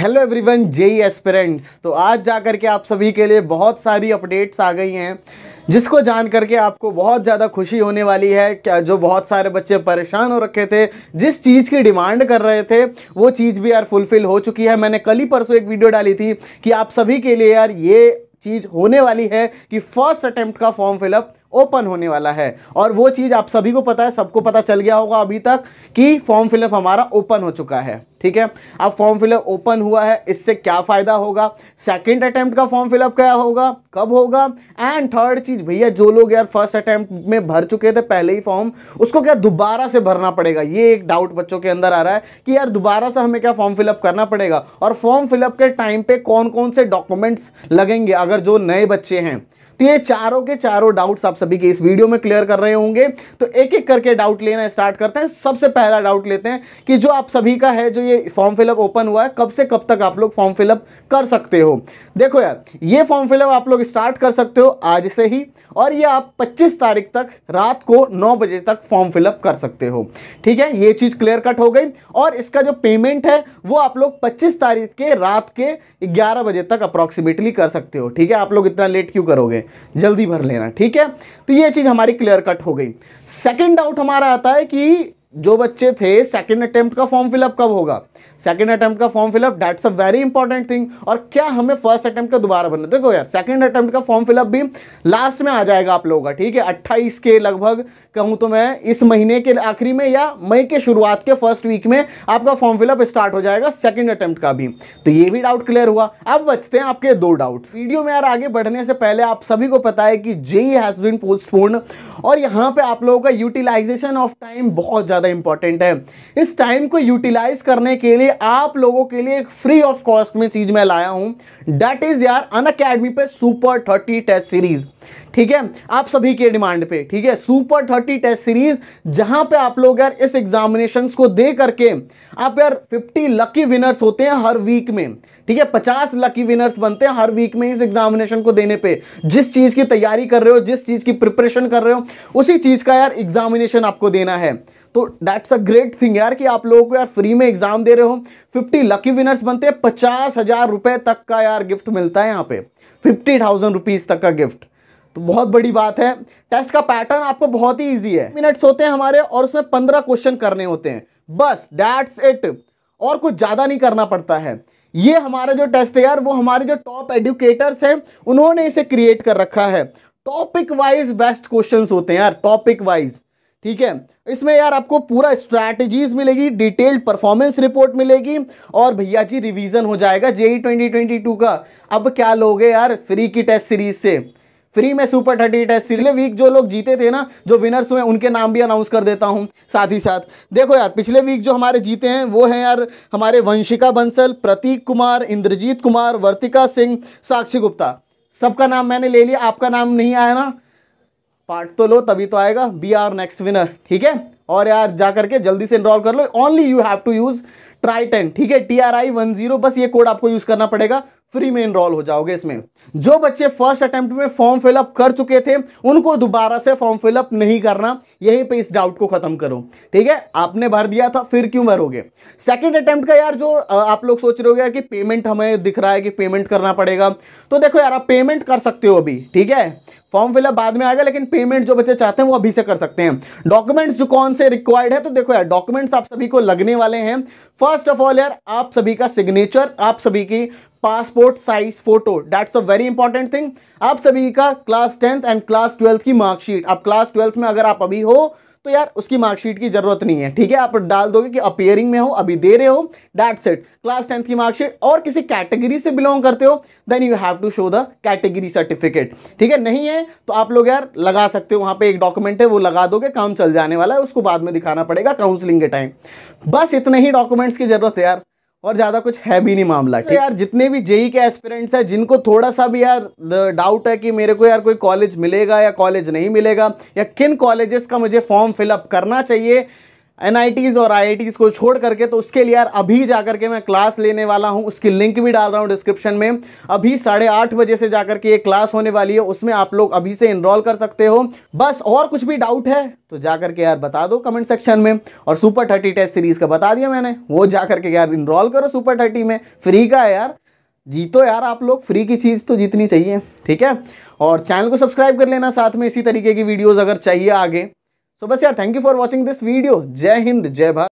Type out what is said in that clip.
hello everyone JEE aspirants तो आज जा करके आप सभी के लिए बहुत सारी अपडेट्स आ गई हैं जिसको जान करके आपको बहुत ज़्यादा खुशी होने वाली है क्या जो बहुत सारे बच्चे परेशान हो रखे थे जिस चीज़ की डिमांड कर रहे थे वो चीज़ भी यार फुलफ़िल हो चुकी है मैंने कल ही परसों एक वीडियो डाली थी कि आप सभी के लिए यार ये चीज़ होने वाली है कि फर्स्ट अटैम्प्ट का फॉर्म फिलअप ओपन होने वाला है और वो चीज़ आप सभी को पता है सबको पता चल गया होगा अभी तक कि फॉर्म फिलअप हमारा ओपन हो चुका है ठीक है अब फॉर्म फिलअप ओपन हुआ है इससे क्या फ़ायदा होगा सेकंड अटेम्प्ट का फॉर्म फिलअप क्या होगा कब होगा एंड थर्ड चीज़ भैया जो लोग यार फर्स्ट अटेम्प्ट में भर चुके थे पहले ही फॉर्म उसको क्या दोबारा से भरना पड़ेगा ये एक डाउट बच्चों के अंदर आ रहा है कि यार दोबारा से हमें क्या फॉर्म फिलअप करना पड़ेगा और फॉर्म फिलअप के टाइम पे कौन कौन से डॉक्यूमेंट्स लगेंगे अगर जो नए बच्चे हैं तो ये चारों के चारों डाउट्स आप सभी के इस वीडियो में क्लियर कर रहे होंगे तो एक एक करके डाउट लेना स्टार्ट करते हैं सबसे पहला डाउट लेते हैं कि जो आप सभी का है जो ये फॉर्म फिलअप ओपन हुआ है कब से कब तक आप लोग फॉर्म फिलअप कर सकते हो देखो यार ये फॉर्म फिलअप आप लोग स्टार्ट कर सकते हो आज से ही और ये आप पच्चीस तारीख तक रात को नौ बजे तक फॉर्म फिलअप कर सकते हो ठीक है ये चीज़ क्लियर कट हो गई और इसका जो पेमेंट है वो आप लोग पच्चीस तारीख के रात के ग्यारह बजे तक अप्रॉक्सीमेटली कर सकते हो ठीक है आप लोग इतना लेट क्यों करोगे जल्दी भर लेना ठीक है तो ये चीज़ हमारी क्लियर कट हो गई सेकेंड डाउट हमारा आता है कि जो बच्चे थे सेकेंड अटेम्प्ट का फॉर्म फिलअप कब होगा सेकेंड अटेम्प्ट का form fill up dates a very important thing और क्या हमें फर्स्ट अटेम्प्ट का दोबारा बनना देखो यार सेकेंड अटेम्प्ट का फॉर्म फिलअप भी लास्ट में आ जाएगा आप लोगों का ठीक है अट्ठाईस के लगभग कहूँ तो मैं इस महीने के आखिरी में या मई के शुरुआत के फर्स्ट वीक में आपका फॉर्म फिलअप स्टार्ट हो जाएगा सेकेंड अटेम्प्ट का भी तो ये भी डाउट क्लियर हुआ अब बचते हैं आपके दो डाउट वीडियो में यार आगे बढ़ने से पहले आप सभी को पता है कि जे हैज़ बिन पोस्टपोन्ड और यहाँ पर आप लोगों का यूटिलाइजेशन ऑफ टाइम बहुत ज़्यादा ज़्यादा इंपॉर्टेंट है इस टाइम को यूटिलाइज करने के लिए आप लोगों के लिए एक फ्री ऑफ कॉस्ट में चीज़ मैं लाया हूं डेट इज़ यार अन अकेडमी पे सुपर थर्टी टेस्ट सीरीज ठीक है आप सभी के डिमांड पे ठीक है सुपर थर्टी टेस्ट सीरीज जहां पे आप लोग यार इस एग्जामिनेशन को दे करके आप यार फिफ्टी लकी विनर्स होते हैं हर वीक में ठीक है पचास लकी विनर्स बनते हैं हर वीक में इस एग्जामिनेशन को देने पे जिस चीज की तैयारी कर रहे हो जिस चीज की प्रिपरेशन कर रहे हो उसी चीज का यार एग्जामिनेशन आपको देना है तो डैट्स अ ग्रेट थिंग यार कि आप लोगों को यार फ्री में एग्जाम दे रहे हो 50 लकी विनर्स बनते हैं पचास हजार रुपए तक का यार गिफ्ट मिलता है यहाँ पे फिफ्टी थाउजेंड रुपीज़ तक का गिफ्ट तो बहुत बड़ी बात है टेस्ट का पैटर्न आपको बहुत ही ईजी है मिनट्स होते हैं हमारे और उसमें पंद्रह क्वेश्चन करने होते हैं बस डैट्स इट और कुछ ज़्यादा नहीं करना पड़ता है ये हमारे जो टेस्ट है यार वो हमारे जो टॉप एडुकेटर्स हैं उन्होंने इसे क्रिएट कर रखा है टॉपिक वाइज बेस्ट क्वेश्चंस होते हैं यार टॉपिक वाइज ठीक है इसमें यार आपको पूरा स्ट्रैटेजीज मिलेगी डिटेल्ड परफॉर्मेंस रिपोर्ट मिलेगी और भैया जी रिवीजन हो जाएगा जेई 2022 का अब क्या लोगे यार फ्री की टेस्ट सीरीज से फ्री में सुपर थर्टी टेस्ट पिछले वीक जो लोग जीते थे ना जो विनर्स हुए उनके नाम भी अनाउंस कर देता हूँ साथ ही साथ देखो यार पिछले वीक जो हमारे जीते हैं वो हैं यार हमारे वंशिका बंसल प्रतीक कुमार इंद्रजीत कुमार वर्तिका सिंह साक्षी गुप्ता सबका नाम मैंने ले लिया आपका नाम नहीं आया ना पार्ट तो लो तभी तो आएगा बी आर नेक्स्ट विनर ठीक है और यार जा करके जल्दी से इनरॉल कर लो only you have to use TRI ten ठीक है T R I one zero बस ये कोड आपको यूज करना पड़ेगा फ्री में इनरॉल हो जाओगे इसमें जो बच्चे फर्स्ट अटेम्प्ट में फॉर्म फिलअप कर चुके थे उनको दोबारा से फॉर्म फिलअप नहीं करना यहीं पे इस डाउट को खत्म करो ठीक है आपने भर दिया था फिर क्यों भरोगे सेकंड अटेम्प्ट का यार जो आप लोग सोच रहे हो यार कि पेमेंट हमें दिख रहा है कि पेमेंट करना पड़ेगा तो देखो यार आप पेमेंट कर सकते हो अभी ठीक है फॉर्म फिलअप बाद में आएगा लेकिन पेमेंट जो बच्चे चाहते हैं वो अभी से कर सकते हैं डॉक्यूमेंट्स जो कौन से रिक्वायर्ड है तो देखो यार डॉक्यूमेंट्स आप सभी को लगने वाले हैं फर्स्ट ऑफ ऑल यार आप सभी का सिग्नेचर आप सभी की passport size photo that's a very important thing आप सभी का class tenth and class twelfth की मार्कशीट आप क्लास ट्वेल्थ में अगर आप अभी हो तो यार उसकी मार्कशीट की जरूरत नहीं है ठीक है आप डाल दोगे कि अपियरिंग में हो अभी दे रहे हो डैट सेट क्लास टेंथ की मार्कशीट और किसी कैटेगरी से बिलोंग करते हो then you have to show the category certificate ठीक है नहीं है तो आप लोग यार लगा सकते हो वहां पे एक डॉक्यूमेंट है वो लगा दोगे काम चल जाने वाला है उसको बाद में दिखाना पड़ेगा काउंसलिंग के टाइम बस इतने ही डॉक्यूमेंट्स की जरूरत है यार और ज़्यादा कुछ है भी नहीं मामला ठीक तो यार जितने भी जेई के एस्पिरेंट्स हैं जिनको थोड़ा सा भी यार डाउट है कि मेरे को यार कोई कॉलेज मिलेगा या कॉलेज नहीं मिलेगा या किन कॉलेजेस का मुझे फॉर्म फिलअप करना चाहिए एन और आई को छोड़ करके तो उसके लिए यार अभी जा के मैं क्लास लेने वाला हूँ उसकी लिंक भी डाल रहा हूँ डिस्क्रिप्शन में अभी साढ़े आठ बजे से जा के ये क्लास होने वाली है उसमें आप लोग अभी से इनरोल कर सकते हो बस और कुछ भी डाउट है तो जा के यार बता दो कमेंट सेक्शन में और सुपर थर्टी टेस्ट सीरीज़ का बता दिया मैंने वो जा करके यार इनरोल करो सुपर थर्टी में फ्री का है यार जीतो यार आप लोग फ्री की चीज़ तो जीतनी चाहिए ठीक है और चैनल को सब्सक्राइब कर लेना साथ में इसी तरीके की वीडियोज़ अगर चाहिए आगे सो बस यार thank you for watching this video जय हिंद जय भारत